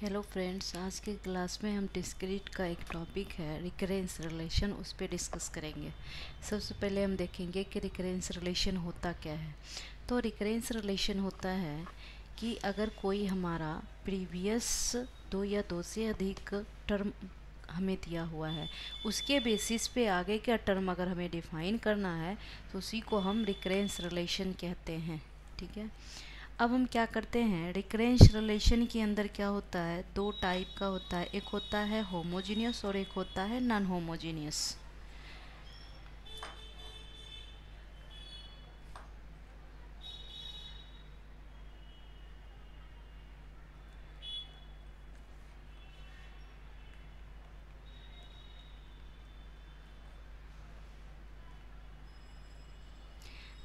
hello friends आज के class में हम डिस्क्रीट का एक टॉपिक है रिकरेंस रिलेशन उस पर डिस्कस करेंगे सबसे पहले हम देखेंगे कि रिकरेंस रिलेशन होता क्या है तो रिकरेंस रिलेशन होता है कि अगर कोई हमारा प्रीवियस दो या दो से अधिक टर्म हमें दिया हुआ है उसके बेसिस पे आगे का टर्म अगर हमें डिफ़ाइन करना है तो उसी को हम रिकरेंस रिलेशन कहते हैं ठीक है अब हम क्या करते हैं रिक्रेंश रिलेशन के अंदर क्या होता है दो टाइप का होता है एक होता है होमोजीनियस और एक होता है नॉन होमोजीनियस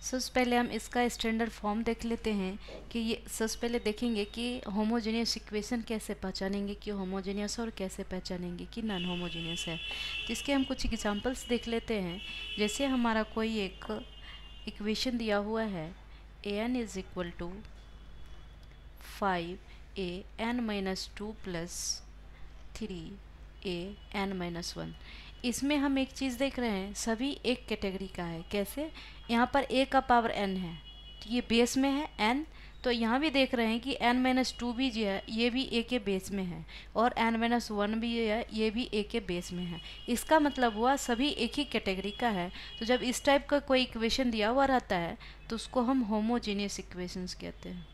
सबसे पहले हम इसका स्टैंडर्ड फॉर्म देख लेते हैं कि ये सबसे पहले देखेंगे कि होमोजेनियस इक्वेशन कैसे पहचानेंगे कि होमोजेनियस और कैसे पहचानेंगे कि नॉन होमोजेनियस है जिसके हम कुछ एग्जांपल्स देख लेते हैं जैसे हमारा कोई एक इक्वेशन दिया हुआ है a n is equal to five a n minus two plus three a n minus one इसमें हम एक चीज़ देख रहे हैं सभी एक कैटेगरी का है कैसे यहाँ पर ए का पावर एन है ये बेस में है एन तो यहाँ भी देख रहे हैं कि एन माइनस टू भी जो है ये भी ए के बेस में है और एन माइनस वन भी जो है ये भी ए के बेस में है इसका मतलब हुआ सभी एक ही कैटेगरी का है तो जब इस टाइप का कोई इक्वेशन दिया हुआ रहता है तो उसको हम होमोजेनियस इक्वेशंस कहते हैं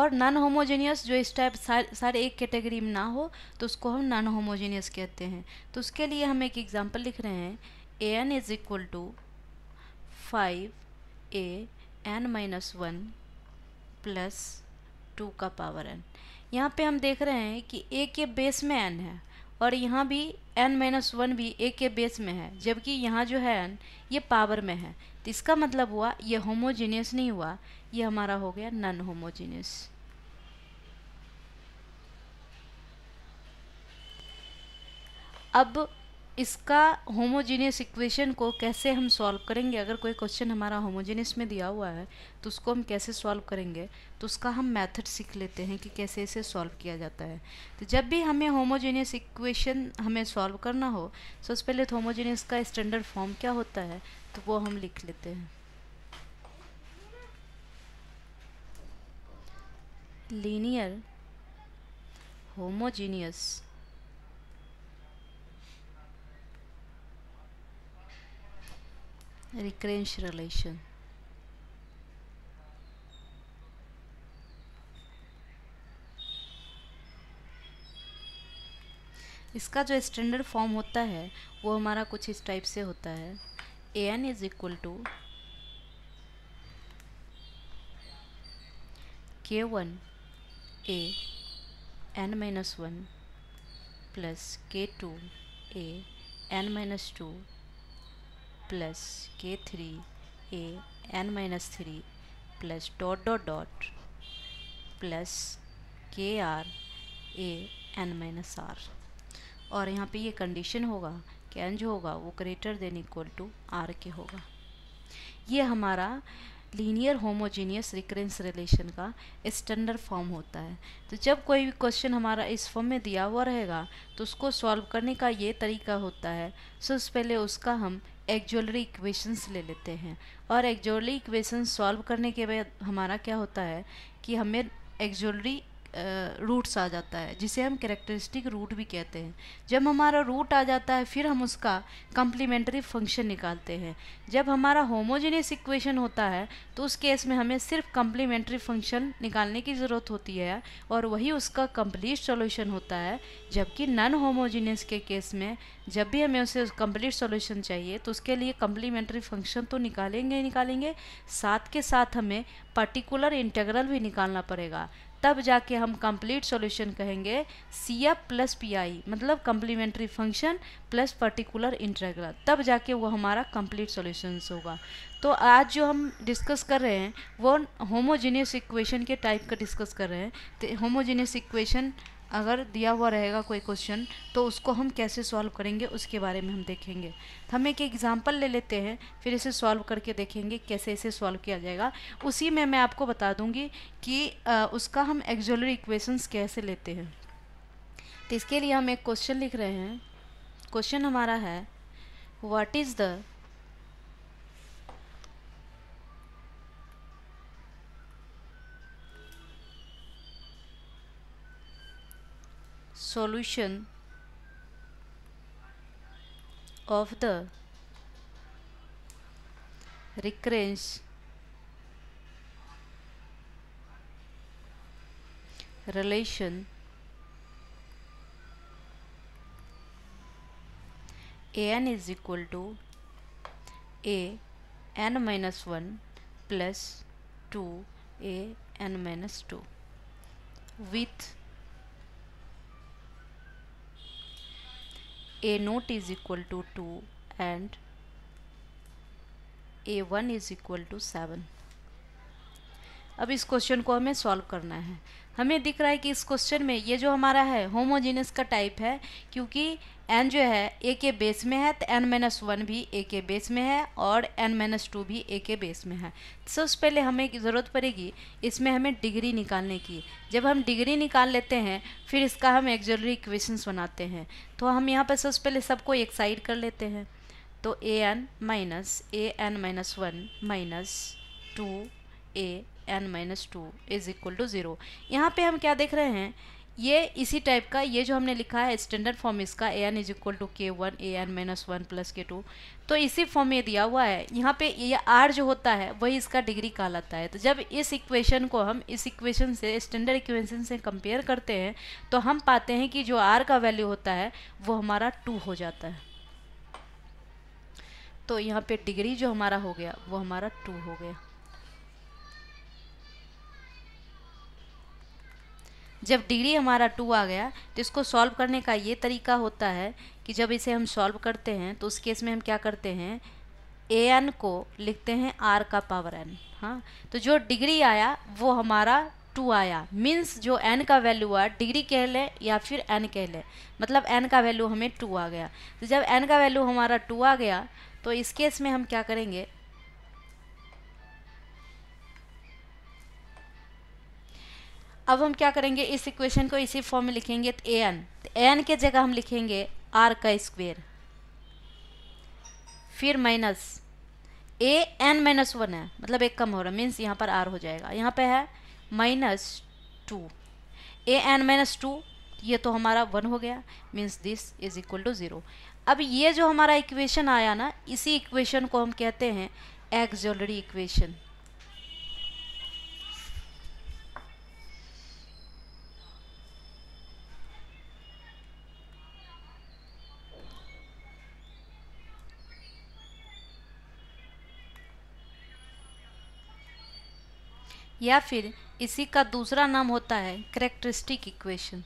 और नॉन होमोजेनियस जो इस टाइप सारे सारे एक कैटेगरी में ना हो तो उसको हम नॉन होमोजेनियस कहते हैं तो उसके लिए हम एक एग्जाम्पल लिख रहे हैं a n is equal to five a n minus one plus two का पावर एन यहाँ पे हम देख रहे हैं कि ए के बेस में एन है और यहाँ भी एन माइनस वन भी ए के बेस में है जबकि यहाँ जो है एन ये पावर में है तो इसका मतलब हुआ ये होमोजीनियस नहीं हुआ ये हमारा हो गया नन होमोजीनियस अब इसका होमोजीनियस इक्वेशन को कैसे हम सॉल्व करेंगे अगर कोई क्वेश्चन हमारा होमोजीनियस में दिया हुआ है तो उसको हम कैसे सॉल्व करेंगे तो उसका हम मेथड सीख लेते हैं कि कैसे इसे सॉल्व किया जाता है तो जब भी हमें होमोजीनियस इक्वेशन हमें सॉल्व करना हो तो सबसे पहले तो होमोजीनियस का स्टैंडर्ड फॉर्म क्या होता है तो वो हम लिख लेते हैं लीनियर होमोजीनियस recurrence relation इसका जो स्टैंडर्ड फॉर्म होता है वो हमारा कुछ इस टाइप से होता है a n is equal to k one a n minus one plus k two a n minus two plus k three a n minus three plus dot dot dot plus k r a n minus r और यहाँ पे ये condition होगा कि N जो होगा वो greater than equal to r के होगा ये हमारा लीनियर होमोजेनियस रिकरेंस रिलेशन का स्टैंडर्ड फॉर्म होता है तो जब कोई भी क्वेश्चन हमारा इस फॉर्म में दिया हुआ रहेगा तो उसको सॉल्व करने का ये तरीका होता है सो उस पहले उसका हम एक्जुअलरी इक्वेशंस ले लेते हैं और एक्जुअलरी इक्वेशन सॉल्व करने के बाद हमारा क्या होता है कि हमें एक्जुअलरी रूट्स आ जाता है जिसे हम करेक्टरिस्टिक रूट भी कहते हैं जब हमारा रूट आ जाता है फिर हम उसका कम्प्लीमेंट्री फंक्शन निकालते हैं जब हमारा होमोजेनियस इक्वेशन होता है तो उस केस में हमें सिर्फ कम्प्लीमेंट्री फंक्शन निकालने की ज़रूरत होती है और वही उसका कम्प्लीट सोल्यूशन होता है जबकि नन होमोजीनियस के केस में जब भी हमें उसे कम्प्लीट सोल्यूशन चाहिए तो उसके लिए कम्प्लीमेंट्री फंक्शन तो निकालेंगे ही निकालेंगे साथ के साथ हमें पर्टिकुलर इंटेग्रल भी निकालना पड़ेगा तब जाके हम कंप्लीट सॉल्यूशन कहेंगे C F plus P I मतलब complementary function plus particular integral तब जाके वो हमारा कंप्लीट सॉल्यूशंस होगा तो आज जो हम डिस्कस कर रहे हैं वो होमोजीनियस इक्वेशन के टाइप का डिस्कस कर रहे हैं तो होमोजीनियस इक्वेशन अगर दिया हुआ रहेगा कोई क्वेश्चन तो उसको हम कैसे सॉल्व करेंगे उसके बारे में हम देखेंगे तो हम एक एग्ज़ाम्पल ले लेते हैं फिर इसे सॉल्व करके देखेंगे कैसे इसे सॉल्व किया जाएगा उसी में मैं आपको बता दूंगी कि आ, उसका हम एक्जोलरी इक्वेशंस कैसे लेते हैं तो इसके लिए हम एक क्वेश्चन लिख रहे हैं क्वेश्चन हमारा है what is the solution of the recurrence relation an is equal to a n minus 1 plus 2 a n minus 2 with a naught is equal to 2 and a1 is equal to 7 अब इस question को हमें solve करना है हमें दिख रहा है कि इस क्वेश्चन में ये जो हमारा है होमोजीनियस का टाइप है क्योंकि एन जो है ए के बेस में है तो एन माइनस वन भी ए के बेस में है और एन माइनस टू भी ए के बेस में है सबसे पहले हमें ज़रूरत पड़ेगी इसमें हमें डिग्री निकालने की जब हम डिग्री निकाल लेते हैं फिर इसका हम जरूरी इक्वेशंस बनाते हैं तो हम यहाँ पर सबसे पहले सबको एक साइड कर लेते हैं तो a n minus a n minus one minus two a n minus two is equal to zero यहाँ पे हम क्या देख रहे हैं ये इसी टाइप का ये जो हमने लिखा है स्टैंडर्ड फॉर्म इसका a n is equal to k one a n minus one plus k two तो इसी फॉर्म में दिया हुआ है यहाँ पे ये आर जो होता है वही इसका डिग्री कहलाता है तो जब इस इक्वेशन को हम इस इक्वेशन से स्टैंडर्ड इक्वेशन से कंपेयर करते हैं तो हम पाते हैं कि जो आर का वैल्यू होता है वो हमारा टू हो जाता है तो यहाँ पे डिग्री जो हमारा हो गया वो हमारा टू हो गया जब डिग्री हमारा टू आ गया तो इसको सॉल्व करने का ये तरीका होता है कि जब इसे हम सॉल्व करते हैं तो उस केस में हम क्या करते हैं ए एन को लिखते हैं आर का पावर एन हाँ तो जो डिग्री आया वो हमारा टू आया मीन्स जो एन का वैल्यू आया डिग्री कह लें या फिर एन कह लें मतलब एन का वैल्यू हमें टू आ गया तो जब एन का वैल्यू हमारा टू आ गया तो इस केस में हम क्या करेंगे अब हम क्या करेंगे इस इक्वेशन को इसी फॉर्म में लिखेंगे तो ए एन ए एन के जगह हम लिखेंगे आर का स्क्वेयर फिर minus a n minus one है मतलब एक कम हो रहा है मीन्स यहाँ पर आर हो जाएगा यहाँ पे है minus two a n minus two ये तो हमारा वन हो गया means this is equal to zero अब ये जो हमारा इक्वेशन आया ना इसी इक्वेशन को हम कहते हैं एक्जोलरी इक्वेशन या फिर इसी का दूसरा नाम होता है करेक्टरिस्टिक इक्वेशन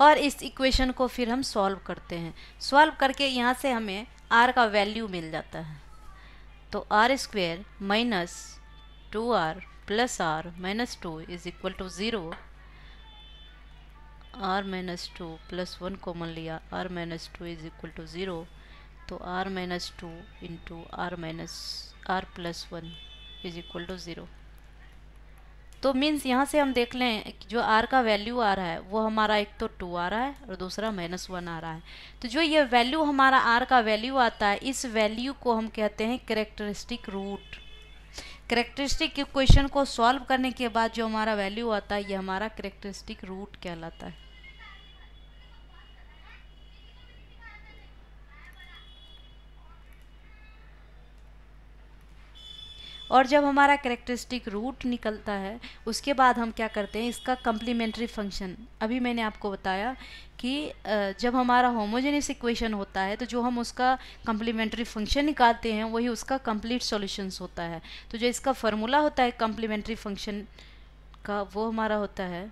और इस इक्वेशन को फिर हम सॉल्व करते हैं सॉल्व करके यहाँ से हमें आर का वैल्यू मिल जाता है तो r square minus two r plus r minus two is equal to zero r minus two plus one common लिया r minus two is equal to zero तो r minus two into r minus r plus one is equal to zero तो means यहाँ से हम देख लें जो are का वैल्यू आ रहा है वो हमारा एक तो टू आ रहा है और दूसरा माइनस वन आ रहा है तो जो ये वैल्यू हमारा आर का वैल्यू आता है इस वैल्यू को हम कहते हैं करेक्टरिस्टिक रूट करेक्टरिस्टिक क्वेश्चन को सॉल्व करने के बाद जो हमारा वैल्यू आता है ये हमारा करेक्टरिस्टिक रूट कहलाता है और जब हमारा करेक्टरिस्टिक रूट निकलता है उसके बाद हम क्या करते हैं इसका कम्प्लीमेंट्री फंक्शन अभी मैंने आपको बताया कि जब हमारा होमोजेनियस इक्वेशन होता है तो जो हम उसका कम्प्लीमेंट्री फंक्शन निकालते हैं वही उसका कंप्लीट सॉल्यूशंस होता है तो जो इसका फॉर्मूला होता है कम्प्लीमेंट्री फंक्शन का वो हमारा होता है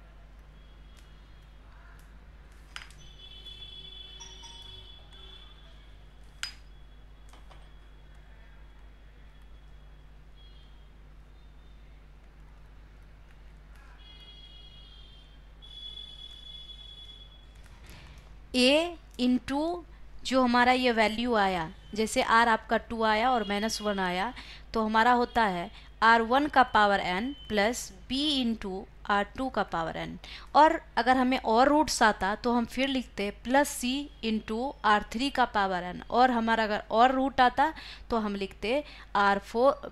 ए इंटू जो हमारा ये वैल्यू आया जैसे आर आपका टू आया और माइनस वन आया तो हमारा होता है आर वन का power n plus b into r two का पावर एन और अगर हमें और रूट्स आता तो हम फिर लिखते plus c into r three का पावर एन और हमारा अगर और रूट आता तो हम लिखते r four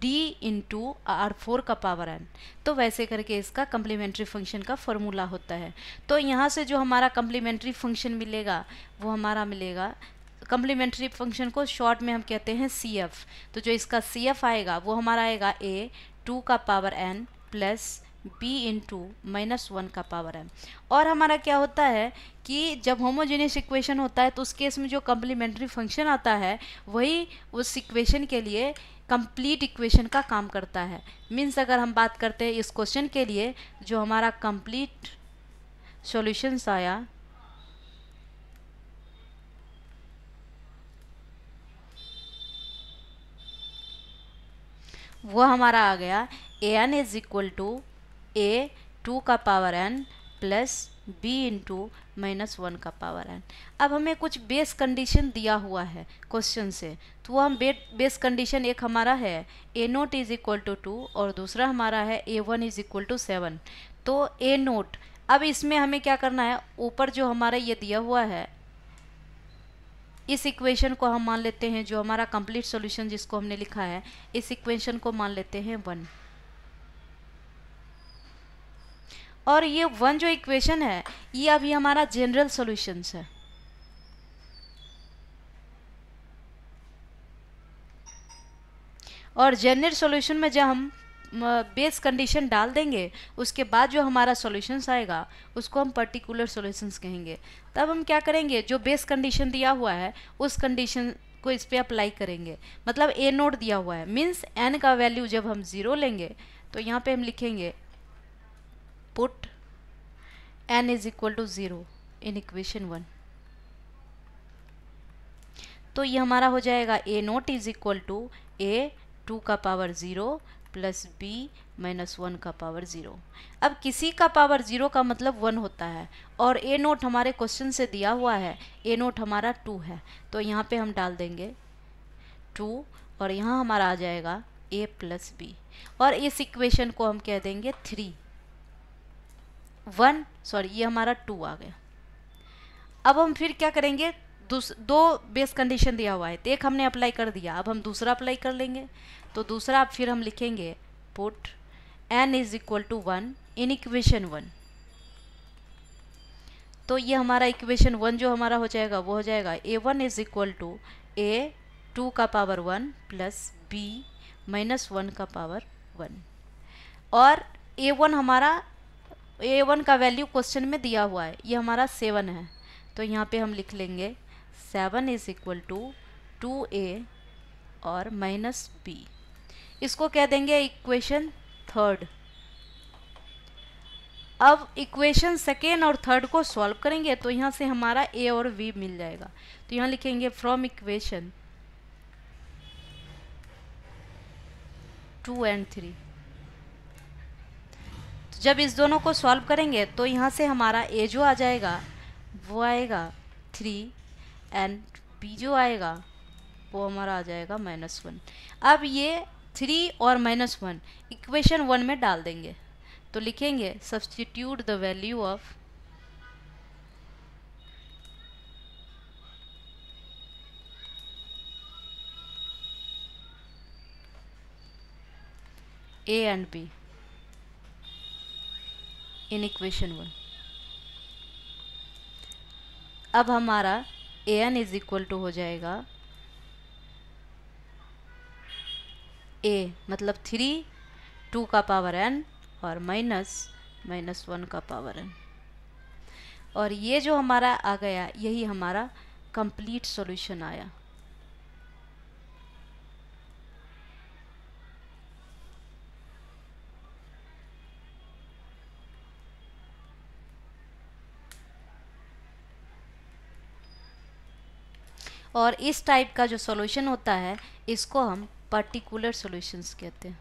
d into r four का पावर एन तो वैसे करके इसका कम्प्लीमेंट्री फंक्शन का फॉर्मूला होता है तो यहाँ से जो हमारा कम्प्लीमेंट्री फंक्शन मिलेगा वो हमारा मिलेगा कम्प्लीमेंट्री फंक्शन को शॉर्ट में हम कहते हैं सी एफ तो जो इसका सी एफ आएगा वो हमारा आएगा ए टू का power n plus b into minus one का पावर है और हमारा क्या होता है कि जब होमोजेनियस इक्वेशन होता है तो उस केस में जो कम्प्लीमेंट्री फंक्शन आता है वही उस इक्वेशन के लिए कंप्लीट इक्वेशन का काम करता है मीन्स अगर हम बात करते हैं इस क्वेश्चन के लिए जो हमारा कंप्लीट सॉल्यूशंस आया वो हमारा आ गया a n is equal to a two का power n plus b into minus one का पावर एन अब हमें कुछ बेस कंडीशन दिया हुआ है क्वेश्चन से तो हम बेट बेस कंडीशन एक हमारा है a naught is equal to two और दूसरा हमारा है a one is equal to seven तो ए नोट अब इसमें हमें क्या करना है ऊपर जो हमारा ये दिया हुआ है इस इक्वेशन को हम मान लेते हैं जो हमारा कंप्लीट सॉल्यूशन जिसको हमने लिखा है इस इक्वेशन को मान लेते हैं वन और ये वन जो इक्वेशन है ये अभी हमारा जनरल सॉल्यूशंस है और जनरल सॉल्यूशन में जब हम बेस कंडीशन डाल देंगे उसके बाद जो हमारा सॉल्यूशंस आएगा उसको हम पर्टिकुलर सॉल्यूशंस कहेंगे तब हम क्या करेंगे जो बेस कंडीशन दिया हुआ है उस कंडीशन को इस पर अप्लाई करेंगे मतलब ए नोट दिया हुआ है मीन्स एन का वैल्यू जब हम ज़ीरो लेंगे तो यहाँ पे हम लिखेंगे put n is equal to zero in equation one तो ये हमारा हो जाएगा a naught is equal to a two का power zero plus b minus one का पावर ज़ीरो अब किसी का पावर ज़ीरो का मतलब वन होता है और ए नोट हमारे क्वेश्चन से दिया हुआ है ए नोट हमारा टू है तो यहाँ पे हम डाल देंगे टू और यहाँ हमारा आ जाएगा ए प्लस बी और इस इक्वेशन को हम कह देंगे थ्री वन सॉरी ये हमारा टू आ गया अब हम फिर क्या करेंगे दो बेस कंडीशन दिया हुआ है तो एक हमने अप्लाई कर दिया अब हम दूसरा अप्लाई कर लेंगे तो दूसरा फिर हम लिखेंगे put n is equal to one in equation one तो ये हमारा इक्वेशन वन जो हमारा हो जाएगा वो हो जाएगा a one is equal to a two का power one plus b minus one का पावर वन और ए वन हमारा ए वन का वैल्यू क्वेश्चन में दिया हुआ है ये हमारा सेवन है तो यहाँ पे हम लिख लेंगे seven is equal to two a और माइनस बी इसको कह देंगे इक्वेशन थर्ड अब इक्वेशन सेकेंड और थर्ड को सॉल्व करेंगे तो यहाँ से हमारा ए और वी मिल जाएगा तो यहाँ लिखेंगे from equation two and three जब इस दोनों को सॉल्व करेंगे तो यहाँ से हमारा ए जो आ जाएगा वो आएगा थ्री एंड बी जो आएगा वो हमारा आ जाएगा माइनस वन अब ये थ्री और माइनस वन इक्वेशन वन में डाल देंगे तो लिखेंगे substitute the value of a and b in equation one अब हमारा a n is equal to हो जाएगा ए मतलब थ्री टू का पावर एन और माइनस माइनस वन का पावर एन और ये जो हमारा आ गया यही हमारा कंप्लीट सॉल्यूशन आया और इस टाइप का जो सॉल्यूशन होता है इसको हम पर्टिकुलर सॉल्यूशंस कहते हैं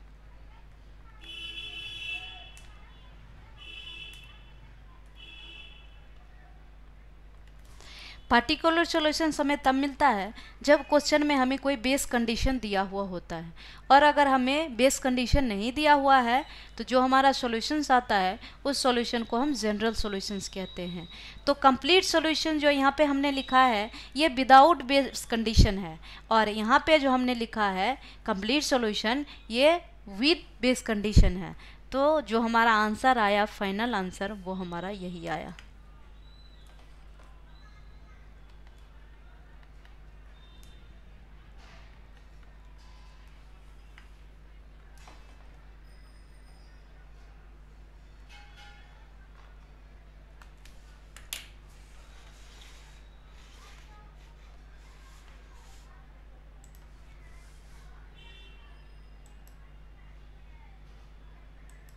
पार्टिकुलर सोल्यूशन हमें तब मिलता है जब क्वेश्चन में हमें कोई बेस कंडीशन दिया हुआ होता है और अगर हमें बेस कंडीशन नहीं दिया हुआ है तो जो हमारा सोल्यूशंस आता है उस सोल्यूशन को हम जनरल सोल्यूशंस कहते हैं तो कंप्लीट सोल्यूशन जो यहाँ पे हमने लिखा है ये विदाउट बेस कंडीशन है और यहाँ पे जो हमने लिखा है कंप्लीट सोल्यूशन ये विद बेस कंडीशन है तो जो हमारा आंसर आया फाइनल आंसर वो हमारा यही आया